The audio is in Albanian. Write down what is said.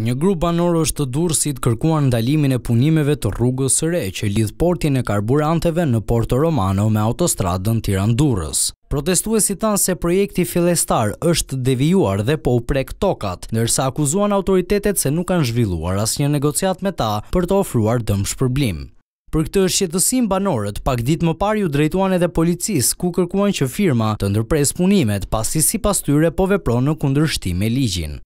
Një grup banorë është të durë si të kërkuan ndalimin e punimeve të rrugës së re që lidhë portin e karburanteve në Porto Romano me autostradën Tiran në durës. Protestu tanë se projekti filestar është devijuar dhe po u prek tokat, nërsa akuzuan autoritetet se nuk kanë zhvilluar as një negociat me ta për të ofruar dëmë shpërblim. Për këtë është qëtësim banorët, pak dit më parë u drejtuan edhe policis, ku kërkuan që firma të ndërpres punimet pasi si pas tyre po vepro në kundërshti me ligjin.